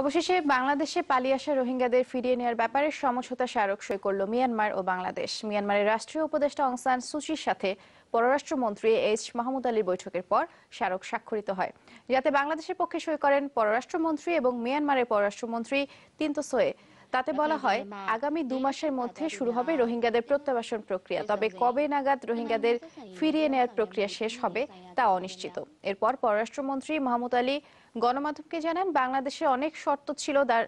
অবশেষে বাংলাদেশে পালিয়ে আসা রোহিঙ্গাদের ফিরিয়ে নেওয়ার ব্যাপারে সমঝোতা স্মারক সই করল মিয়ানমার ও বাংলাদেশ মিয়ানমারের রাষ্ট্রীয় উপদেষ্টা অংসান সুচির সাথে পররাষ্ট্রমন্ত্রী এইচ মাহমুদ আলীর বৈঠকের পর স্মারক স্বাক্ষরিত হয় যাতে বাংলাদেশের পক্ষে সই করেন পররাষ্ট্রমন্ত্রী এবং মিয়ানমারের পররাষ্ট্রমন্ত্রী সোয়ে তাতে বলা হয় আগামী দু মাসের মধ্যে শুরু হবে রোহিঙ্গাদের প্রত্যাবাসন প্রক্রিয়া তবে কবে নাগাদ রোহিঙ্গাদের ফিরিয়ে নেয়ার প্রক্রিয়া শেষ হবে তা অনিশ্চিত এরপর পররাষ্ট্রমন্ত্রী মাহমুদ আলী গণমাধ্যমকে জানান বাংলাদেশে অনেক শর্ত ছিল তার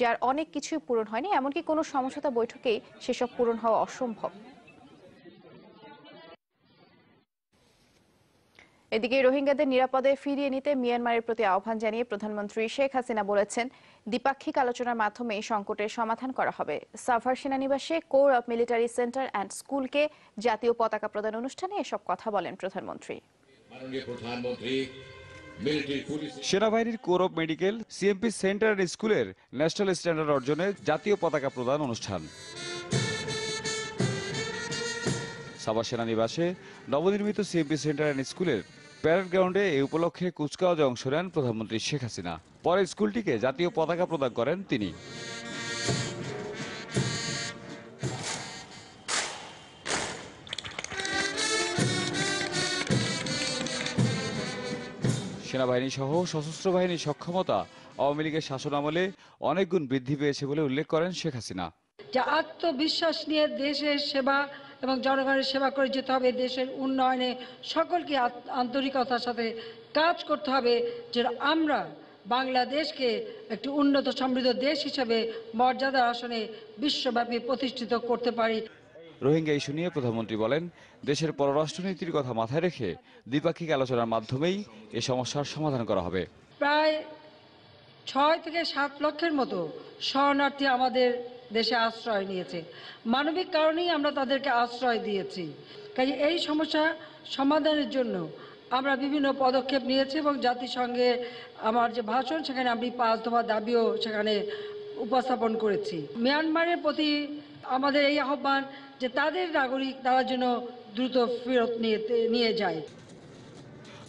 যার অনেক কিছুই পূরণ হয়নি এমনকি কোনো সমঝোতা বৈঠকেই সেসব পূরণ হওয়া অসম্ভব এদিকে রোহিঙ্গাদের নিরাপদে ফিরিয়ে নিতে মিয়ানমারের প্রতি আহ্বান জানিয়ে প্রধানমন্ত্রী শেখ হাসিনা বলেছেন দ্বিপাক্ষিক আলোচনার মাধ্যমে সংকটের সমাধান করা হবে সাভার সেনানিবাসে corps of military centre and স্কুলকে জাতীয় পতাকা প্রদান অনুষ্ঠানে এসব কথা বলেন প্রধানমন্ত্রী সেনাবাহিনীর corps of medical CMP centre and স্কুলের ন্যাশনাল স্ট্যান্ডার্ড অর্জনে জাতীয় পতাকা প্রদান অনুষ্ঠান সাবা সেনানিবাসে নবনির্মিত সিএমপি সেন্টার অ্যান্ড স্কুলের প্যারেড গ্রাউন্ডে এই উপলক্ষে কুচকাওয়াজে অংশ নেন প্রধানমন্ত্রী শেখ হাসিনা পরে স্কুলটিকে জাতীয় পতাকা প্রদান করেন তিনি সেনাবাহিনী সহ সশস্ত্র বাহিনীর সক্ষমতা আওয়ামী লীগের শাসন আমলে অনেক গুণ বৃদ্ধি পেয়েছে বলে উল্লেখ করেন শেখ হাসিনা যা আত্মবিশ্বাস নিয়ে দেশের সেবা এবং জনগণের সেবা করে যেতে হবে দেশের উন্নয়নে সকলকে আন্তরিকতার সাথে কাজ করতে হবে যে আমরা বাংলাদেশকে একটি উন্নত সমৃদ্ধ দেশ হিসেবে মর্যাদার আসনে বিশ্বব্যাপী প্রতিষ্ঠিত করতে পারি রোহিঙ্গা ইস্যু নিয়ে প্রধানমন্ত্রী বলেন দেশের পররাষ্ট্রনীতির কথা মাথায় রেখে দ্বিপাক্ষিক আলোচনার মাধ্যমেই এ সমস্যার সমাধান করা হবে প্রায় ছয় থেকে সাত লক্ষের মতো শরণার্থী আমাদের দেশে আশ্রয় নিয়েছে মানবিক কারণেই আমরা তাদেরকে আশ্রয় দিয়েছি কাজে এই সমস্যা সমাধানের জন্য আমরা বিভিন্ন পদক্ষেপ নিয়েছি এবং জাতিসংঘে আমার যে ভাষণ সেখানে আমি পাঁচ দফা দাবিও সেখানে উপস্থাপন করেছি মিয়ানমারের প্রতি আমাদের এই আহ্বান যে তাদের নাগরিক তারা যেন দ্রুত ফেরত নিয়ে নিয়ে যায়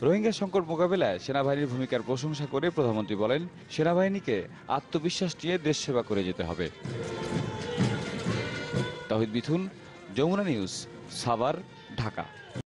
রোহিঙ্গা সংকট মোকাবেলায় সেনাবাহিনীর ভূমিকার প্রশংসা করে প্রধানমন্ত্রী বলেন সেনাবাহিনীকে আত্মবিশ্বাস নিয়ে দেশ সেবা করে যেতে হবে তাহিদ মিথুন যমুনা নিউজ সাভার ঢাকা